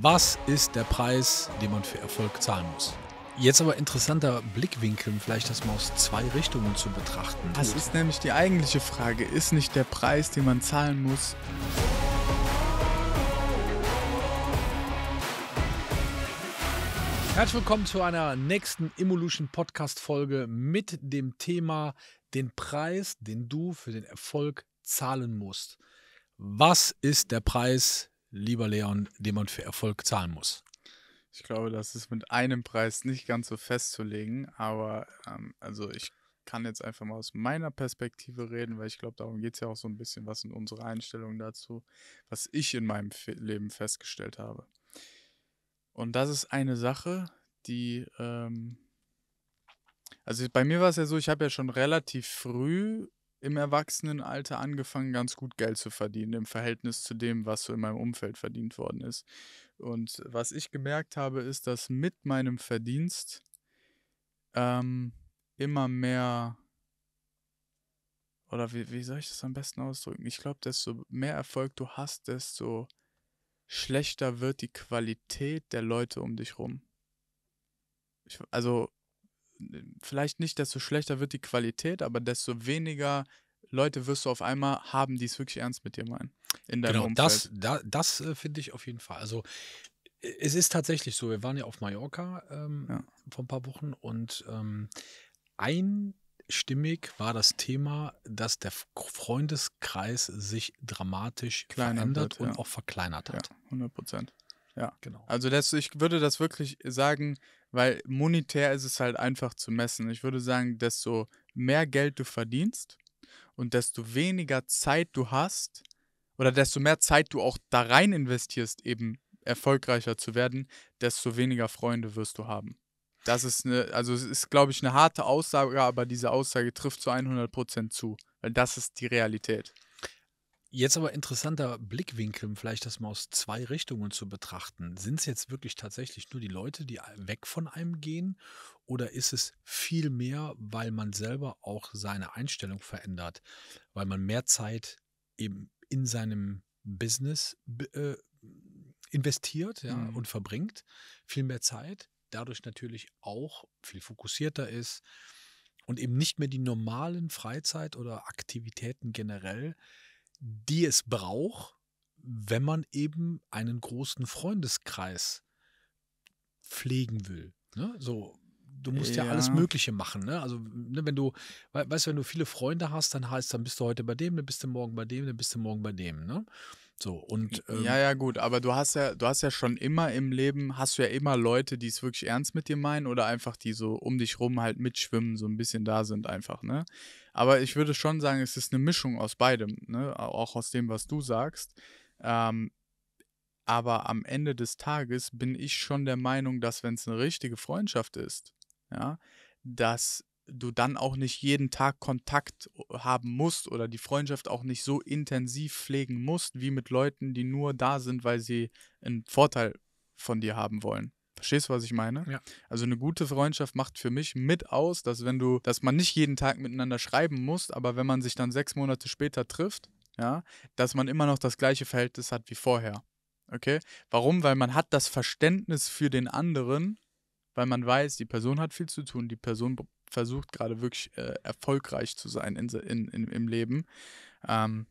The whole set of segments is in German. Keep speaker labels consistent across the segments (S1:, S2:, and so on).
S1: Was ist der Preis, den man für Erfolg zahlen muss? Jetzt aber interessanter Blickwinkel, vielleicht das mal aus zwei Richtungen zu betrachten. Das ist nämlich die eigentliche Frage.
S2: Ist nicht der
S1: Preis, den man zahlen muss, Herzlich willkommen zu einer nächsten Evolution Podcast Folge mit dem Thema den Preis, den du für den Erfolg zahlen musst. Was ist der Preis, lieber Leon, den man für Erfolg zahlen muss?
S2: Ich glaube, das ist mit einem Preis nicht ganz so festzulegen, aber ähm, also ich kann jetzt einfach mal aus meiner Perspektive reden, weil ich glaube, darum geht es ja auch so ein bisschen, was sind unsere Einstellungen dazu, was ich in meinem Fe Leben festgestellt habe. Und das ist eine Sache, die, ähm, also bei mir war es ja so, ich habe ja schon relativ früh im Erwachsenenalter angefangen, ganz gut Geld zu verdienen im Verhältnis zu dem, was so in meinem Umfeld verdient worden ist. Und was ich gemerkt habe, ist, dass mit meinem Verdienst ähm, immer mehr, oder wie, wie soll ich das am besten ausdrücken? Ich glaube, desto mehr Erfolg du hast, desto schlechter wird die Qualität der Leute um dich rum. Ich, also vielleicht nicht, desto schlechter wird die Qualität, aber desto weniger Leute wirst du auf einmal haben, die es wirklich ernst mit dir meinen. In deinem genau, Umfeld. das,
S1: da, das äh, finde ich auf jeden Fall. Also es ist tatsächlich so, wir waren ja auf Mallorca ähm, ja. vor ein paar Wochen und ähm, einstimmig war das Thema, dass der Freundeskreis sich dramatisch Kleiner verändert wird, und ja. auch verkleinert hat. Ja, 100
S2: Prozent. Ja, genau. Also das, ich würde das wirklich sagen, weil monetär ist es halt einfach zu messen. Ich würde sagen, desto mehr Geld du verdienst und desto weniger Zeit du hast oder desto mehr Zeit du auch da rein investierst, eben erfolgreicher zu werden, desto weniger Freunde wirst du haben. Das ist eine, also es ist, glaube ich, eine harte Aussage, aber diese Aussage trifft zu 100% zu, weil das ist die Realität.
S1: Jetzt aber interessanter Blickwinkel, vielleicht das mal aus zwei Richtungen zu betrachten. Sind es jetzt wirklich tatsächlich nur die Leute, die weg von einem gehen? Oder ist es viel mehr, weil man selber auch seine Einstellung verändert? Weil man mehr Zeit eben in seinem Business äh, investiert ja, mhm. und verbringt, viel mehr Zeit, dadurch natürlich auch viel fokussierter ist und eben nicht mehr die normalen Freizeit- oder Aktivitäten generell die es braucht, wenn man eben einen großen Freundeskreis pflegen will. Ne? So, du musst ja, ja alles Mögliche machen. Ne? Also, ne, wenn du, weißt du, wenn du viele Freunde hast, dann heißt, dann bist du heute bei dem, dann bist du morgen bei dem, dann bist du morgen bei dem. Ne? So und ähm, ja, ja,
S2: gut, aber du hast ja, du hast ja schon immer im Leben, hast du ja immer Leute, die es wirklich ernst mit dir meinen oder einfach die so um dich rum halt mitschwimmen, so ein bisschen da sind einfach, ne? Aber ich würde schon sagen, es ist eine Mischung aus beidem, ne? Auch aus dem, was du sagst. Ähm, aber am Ende des Tages bin ich schon der Meinung, dass wenn es eine richtige Freundschaft ist, ja, dass du dann auch nicht jeden Tag Kontakt haben musst oder die Freundschaft auch nicht so intensiv pflegen musst, wie mit Leuten, die nur da sind, weil sie einen Vorteil von dir haben wollen. Verstehst du, was ich meine? Ja. Also eine gute Freundschaft macht für mich mit aus, dass wenn du, dass man nicht jeden Tag miteinander schreiben muss, aber wenn man sich dann sechs Monate später trifft, ja, dass man immer noch das gleiche Verhältnis hat wie vorher. Okay? Warum? Weil man hat das Verständnis für den anderen, weil man weiß, die Person hat viel zu tun, die Person versucht gerade wirklich äh, erfolgreich zu sein in, in, in im Leben. Ähm,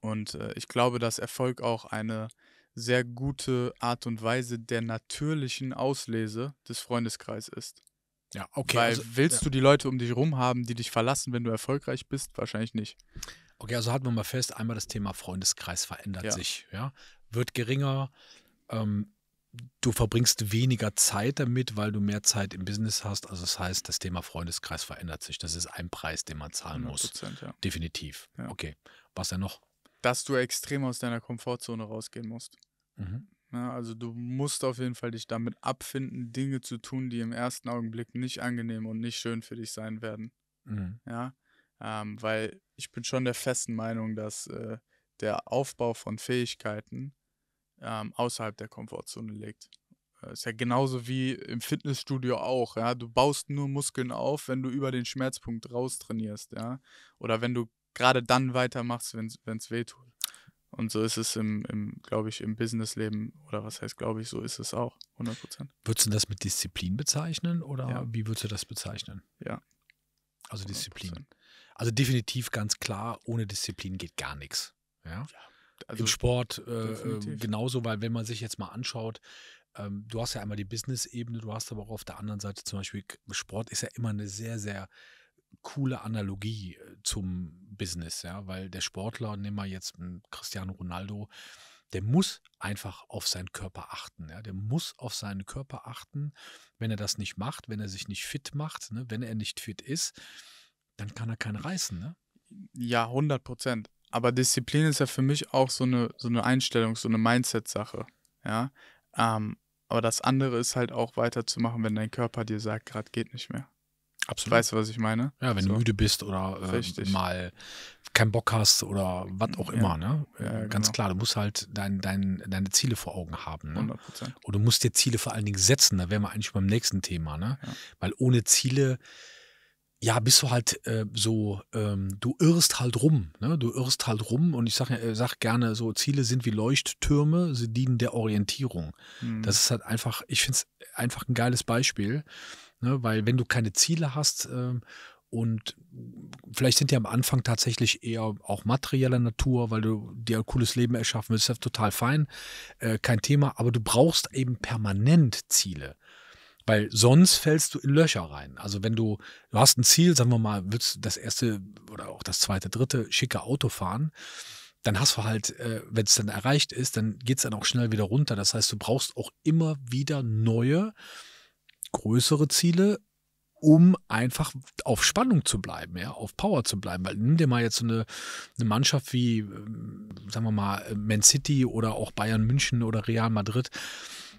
S2: und äh, ich glaube, dass Erfolg auch eine sehr gute Art und Weise der natürlichen Auslese des Freundeskreises ist. Ja, okay. Weil also, willst ja. du die Leute um dich rum haben, die dich verlassen, wenn du erfolgreich bist? Wahrscheinlich nicht.
S1: Okay, also halten wir mal fest, einmal das Thema Freundeskreis verändert ja. sich, ja. Wird geringer, ähm, du verbringst weniger Zeit damit, weil du mehr Zeit im Business hast. Also das heißt, das Thema Freundeskreis verändert sich. Das ist ein Preis, den man zahlen muss. Ja. Definitiv. Ja. Okay. Was denn noch?
S2: Dass du extrem aus deiner Komfortzone rausgehen musst. Mhm. Ja, also du musst auf jeden Fall dich damit abfinden, Dinge zu tun, die im ersten Augenblick nicht angenehm und nicht schön für dich sein werden. Mhm. Ja. Ähm, weil ich bin schon der festen Meinung, dass äh, der Aufbau von Fähigkeiten ähm, außerhalb der Komfortzone legt. Äh, ist ja genauso wie im Fitnessstudio auch, ja. Du baust nur Muskeln auf, wenn du über den Schmerzpunkt raus trainierst, ja. Oder wenn du gerade dann weitermachst, wenn es weh tut. Und so ist es im, im glaube ich, im Businessleben oder was heißt,
S1: glaube ich, so ist es auch, 100 Prozent. Würdest du das mit Disziplin bezeichnen oder ja. wie würdest du das bezeichnen? Ja. Also 100%. Disziplin. Also definitiv ganz klar, ohne Disziplin geht gar nichts. Ja? ja. Also Im Sport äh, ähm, genauso, weil wenn man sich jetzt mal anschaut, ähm, du hast ja einmal die Business-Ebene, du hast aber auch auf der anderen Seite zum Beispiel, Sport ist ja immer eine sehr, sehr coole Analogie äh, zum Business, ja, weil der Sportler, nehmen wir jetzt hm, Cristiano Ronaldo, der muss einfach auf seinen Körper achten. Ja? Der muss auf seinen Körper achten. Wenn er das nicht macht, wenn er sich nicht fit macht, ne? wenn er nicht fit ist, dann kann er keinen reißen. Ne?
S2: Ja, 100 Prozent aber Disziplin ist ja für mich auch so eine, so eine Einstellung, so eine Mindset-Sache. Ja. Ähm, aber das andere ist halt auch weiterzumachen, wenn dein Körper dir sagt, gerade geht nicht mehr.
S1: Absolut. Weißt du, was ich meine? Ja, wenn so. du müde bist oder äh, mal keinen Bock hast oder was auch immer. Ne? Ja. Ne? Ja, Ganz genau. klar, du musst halt dein, dein, deine Ziele vor Augen haben. Ne? 100%. Und du musst dir Ziele vor allen Dingen setzen. Da wären wir eigentlich beim nächsten Thema. Ne? Weil ohne Ziele ja, bist du halt äh, so, ähm, du irrst halt rum, ne? du irrst halt rum und ich sage äh, sag gerne so, Ziele sind wie Leuchttürme, sie dienen der Orientierung. Mhm. Das ist halt einfach, ich finde es einfach ein geiles Beispiel, ne? weil wenn du keine Ziele hast äh, und vielleicht sind die am Anfang tatsächlich eher auch materieller Natur, weil du dir ein cooles Leben erschaffen willst, das ist total fein, äh, kein Thema, aber du brauchst eben permanent Ziele. Weil sonst fällst du in Löcher rein. Also wenn du, du hast ein Ziel, sagen wir mal, willst du das erste oder auch das zweite, dritte schicke Auto fahren, dann hast du halt, äh, wenn es dann erreicht ist, dann geht es dann auch schnell wieder runter. Das heißt, du brauchst auch immer wieder neue, größere Ziele, um einfach auf Spannung zu bleiben, ja, auf Power zu bleiben. Weil nimm dir mal jetzt so eine, eine Mannschaft wie, ähm, sagen wir mal, Man City oder auch Bayern München oder Real Madrid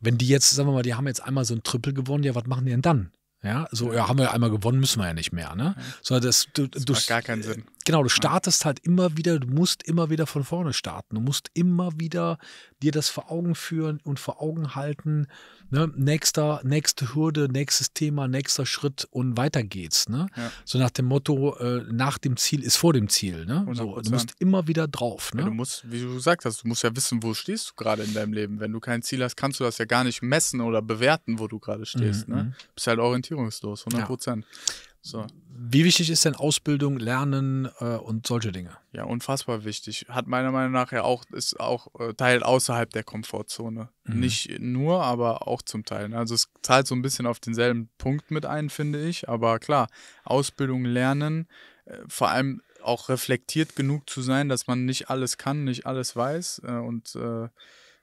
S1: wenn die jetzt, sagen wir mal, die haben jetzt einmal so ein Triple gewonnen, ja, was machen die denn dann? Ja, so ja, haben wir einmal gewonnen, müssen wir ja nicht mehr, ne? Sondern das, du, das macht gar keinen Sinn. Genau, du startest halt immer wieder, du musst immer wieder von vorne starten. Du musst immer wieder dir das vor Augen führen und vor Augen halten. Ne? Nächster, nächste Hürde, nächstes Thema, nächster Schritt und weiter geht's. Ne? Ja. So nach dem Motto, äh, nach dem Ziel ist vor dem Ziel. Ne? So, du musst immer wieder drauf. Ne? Ja, du
S2: musst, wie du gesagt hast, du musst ja wissen, wo stehst du gerade in deinem Leben. Wenn du kein Ziel hast, kannst du das ja gar nicht messen oder bewerten, wo du gerade stehst. Mhm. Ne? Mhm. Bist halt orientierungslos, 100
S1: Prozent. Ja. So. Wie wichtig ist denn Ausbildung, Lernen äh, und solche Dinge? Ja, unfassbar
S2: wichtig. Hat meiner Meinung nach ja auch, ist auch äh, Teil außerhalb der Komfortzone. Mhm. Nicht nur, aber auch zum Teil. Ne? Also es zahlt so ein bisschen auf denselben Punkt mit ein, finde ich. Aber klar, Ausbildung, Lernen, äh, vor allem auch reflektiert genug zu sein, dass man nicht alles kann, nicht alles weiß. Äh, und äh,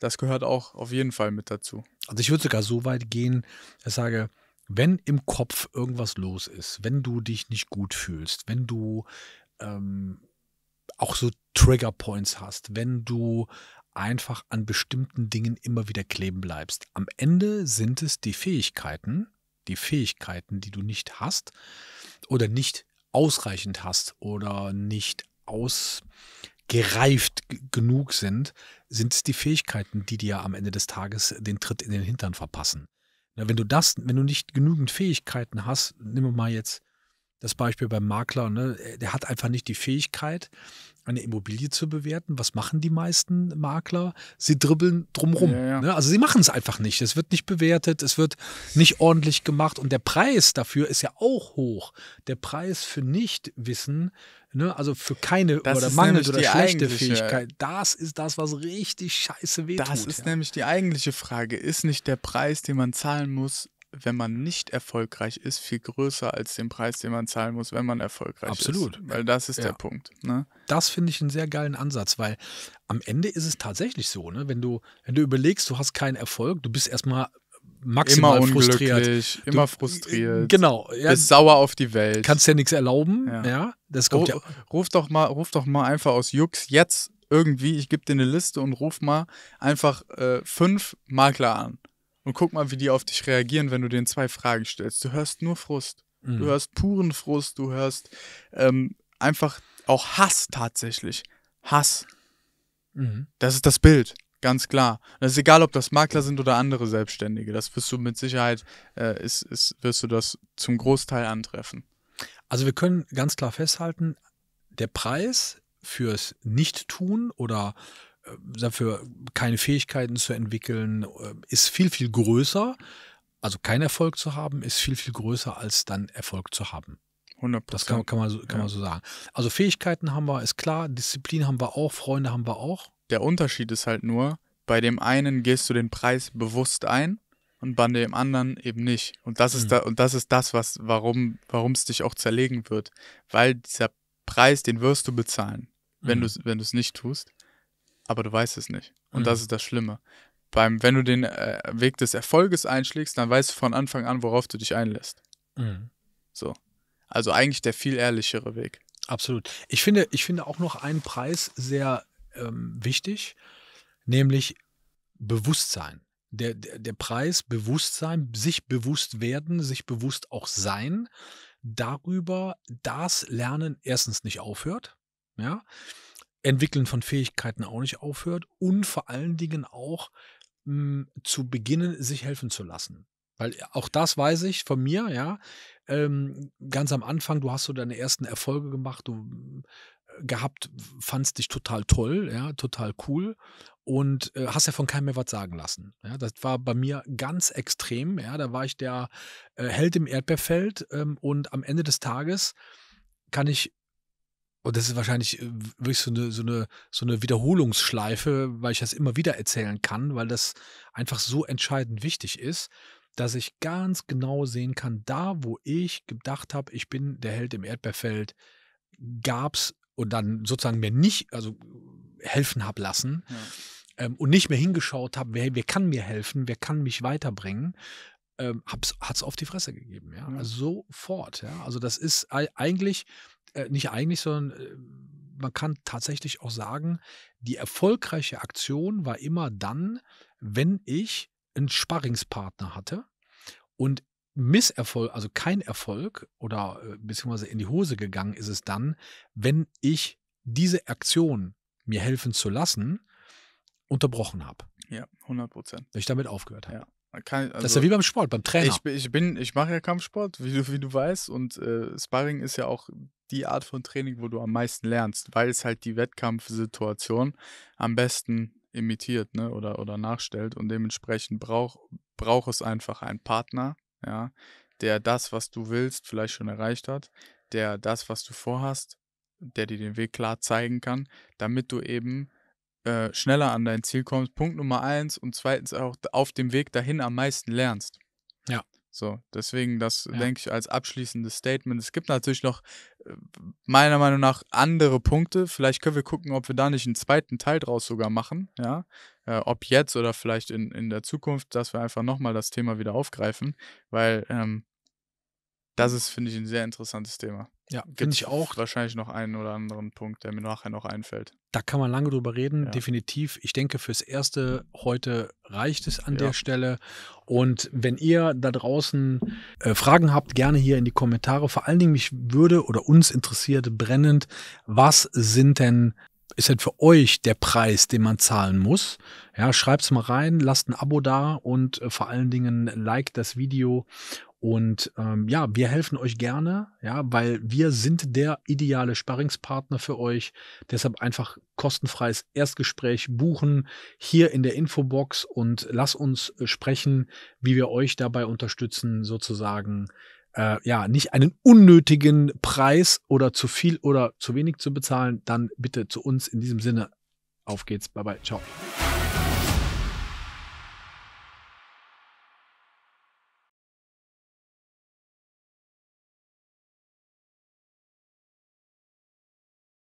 S2: das gehört auch auf jeden Fall mit
S1: dazu. Also ich würde sogar so weit gehen, dass ich sage, wenn im Kopf irgendwas los ist, wenn du dich nicht gut fühlst, wenn du ähm, auch so Trigger Points hast, wenn du einfach an bestimmten Dingen immer wieder kleben bleibst. Am Ende sind es die Fähigkeiten, die Fähigkeiten, die du nicht hast oder nicht ausreichend hast oder nicht ausgereift genug sind, sind es die Fähigkeiten, die dir am Ende des Tages den Tritt in den Hintern verpassen wenn du das, wenn du nicht genügend Fähigkeiten hast, nehmen wir mal jetzt das Beispiel beim Makler, ne? der hat einfach nicht die Fähigkeit, eine Immobilie zu bewerten. Was machen die meisten Makler? Sie dribbeln drumrum. Ja, ja. Ne? Also sie machen es einfach nicht. Es wird nicht bewertet, es wird nicht ordentlich gemacht und der Preis dafür ist ja auch hoch. Der Preis für Nichtwissen, ne, also für keine das oder mangelnde oder schlechte Fähigkeit, das ist das, was richtig scheiße wehtut. Das ist ja. nämlich die eigentliche Frage.
S2: Ist nicht der Preis, den man zahlen muss, wenn man nicht erfolgreich ist, viel größer als den Preis, den man zahlen muss, wenn man erfolgreich Absolut. ist. Absolut. Weil das ist ja. der Punkt.
S1: Ne? Das finde ich einen sehr geilen Ansatz, weil am Ende ist es tatsächlich so, ne? wenn, du, wenn du überlegst, du hast keinen Erfolg, du bist erstmal maximal immer frustriert. Immer frustriert. Äh, genau. Ja, bist sauer auf die Welt. Kannst ja nichts erlauben. Ja. ja
S2: das kommt ruf, ja. ruf, doch mal, ruf doch mal einfach aus Jux jetzt irgendwie, ich gebe dir eine Liste und ruf mal einfach äh, fünf Makler an. Und guck mal, wie die auf dich reagieren, wenn du denen zwei Fragen stellst. Du hörst nur Frust. Mhm. Du hörst puren Frust. Du hörst ähm, einfach auch Hass tatsächlich. Hass. Mhm. Das ist das Bild, ganz klar. Das ist egal, ob das Makler sind oder andere Selbstständige. Das wirst du mit Sicherheit, äh, ist, ist, wirst du das zum Großteil
S1: antreffen. Also wir können ganz klar festhalten, der Preis fürs Nicht-Tun oder äh, dafür keine Fähigkeiten zu entwickeln, äh, ist viel, viel größer. Also kein Erfolg zu haben, ist viel, viel größer, als dann Erfolg zu haben. 100%. Das kann, kann man, so, kann ja. man so sagen. Also Fähigkeiten haben wir, ist klar. Disziplin haben wir auch, Freunde haben wir auch.
S2: Der Unterschied ist halt nur, bei dem einen gehst du den Preis bewusst ein und bei dem anderen eben nicht. Und das ist, mhm. da, und das, ist das, was, warum es dich auch zerlegen wird. Weil dieser Preis, den wirst du bezahlen, wenn mhm. du es nicht tust aber du weißt es nicht. Und mhm. das ist das Schlimme. Beim, wenn du den äh, Weg des Erfolges einschlägst, dann weißt du von Anfang an, worauf du dich einlässt. Mhm. So. Also eigentlich der viel ehrlichere Weg.
S1: Absolut. Ich finde, ich finde auch noch einen Preis sehr ähm, wichtig, nämlich Bewusstsein. Der, der, der Preis Bewusstsein, sich bewusst werden, sich bewusst auch sein darüber, dass Lernen erstens nicht aufhört. Ja, Entwickeln von Fähigkeiten auch nicht aufhört und vor allen Dingen auch mh, hm, zu beginnen, sich helfen zu lassen. Weil äh, auch das weiß ich von mir, ja. Ähm, ganz am Anfang, du hast so deine ersten Erfolge gemacht, du äh, gehabt, fandst dich total toll, ja, total cool und äh, hast ja von keinem mehr was sagen lassen. Ja, das war bei mir ganz extrem. Ja, da war ich der äh, Held im Erdbeerfeld ähm, und am Ende des Tages kann ich und das ist wahrscheinlich äh, wirklich so eine, so eine, so eine Wiederholungsschleife, weil ich das immer wieder erzählen kann, weil das einfach so entscheidend wichtig ist, dass ich ganz genau sehen kann, da wo ich gedacht habe, ich bin der Held im Erdbeerfeld, gab es und dann sozusagen mir nicht, also helfen habe lassen ja. ähm, und nicht mehr hingeschaut habe, wer, wer kann mir helfen, wer kann mich weiterbringen, ähm, hat es auf die Fresse gegeben. Ja? ja. Also sofort. Ja? Also das ist eigentlich äh, nicht eigentlich, sondern äh, man kann tatsächlich auch sagen, die erfolgreiche Aktion war immer dann, wenn ich einen Sparringspartner hatte und Misserfolg, also kein Erfolg oder äh, beziehungsweise in die Hose gegangen ist es dann, wenn ich diese Aktion mir helfen zu lassen, unterbrochen habe. Ja, 100 Prozent. Dass ich damit aufgehört
S2: habe. Ja. Kann, also das ist also ja wie beim Sport, beim Trainer. Ich, ich bin, ich mache ja Kampfsport, wie du, wie du weißt, und äh, Sparring ist ja auch die Art von Training, wo du am meisten lernst, weil es halt die Wettkampfsituation am besten imitiert ne, oder, oder nachstellt. Und dementsprechend braucht brauch es einfach einen Partner, ja, der das, was du willst, vielleicht schon erreicht hat, der das, was du vorhast, der dir den Weg klar zeigen kann, damit du eben äh, schneller an dein Ziel kommst. Punkt Nummer eins und zweitens auch auf dem Weg dahin am meisten lernst. Ja. So, deswegen das ja. denke ich als abschließendes Statement. Es gibt natürlich noch äh, meiner Meinung nach andere Punkte. Vielleicht können wir gucken, ob wir da nicht einen zweiten Teil draus sogar machen, ja. Äh, ob jetzt oder vielleicht in, in der Zukunft, dass wir einfach nochmal das Thema wieder aufgreifen, weil ähm, das hm. ist, finde ich, ein sehr interessantes Thema. Ja, gibt ich auch wahrscheinlich noch einen oder anderen Punkt, der mir nachher noch einfällt.
S1: Da kann man lange drüber reden, ja. definitiv. Ich denke, fürs Erste heute reicht es an ja. der Stelle. Und wenn ihr da draußen äh, Fragen habt, gerne hier in die Kommentare. Vor allen Dingen mich würde oder uns interessiert brennend, was sind denn ist denn für euch der Preis, den man zahlen muss? Ja, schreibt es mal rein, lasst ein Abo da und äh, vor allen Dingen like das Video und ähm, ja, wir helfen euch gerne, ja, weil wir sind der ideale Sparringspartner für euch. Deshalb einfach kostenfreies Erstgespräch buchen hier in der Infobox und lass uns äh, sprechen, wie wir euch dabei unterstützen, sozusagen äh, ja, nicht einen unnötigen Preis oder zu viel oder zu wenig zu bezahlen, dann bitte zu uns. In diesem Sinne, auf geht's, bye bye, ciao.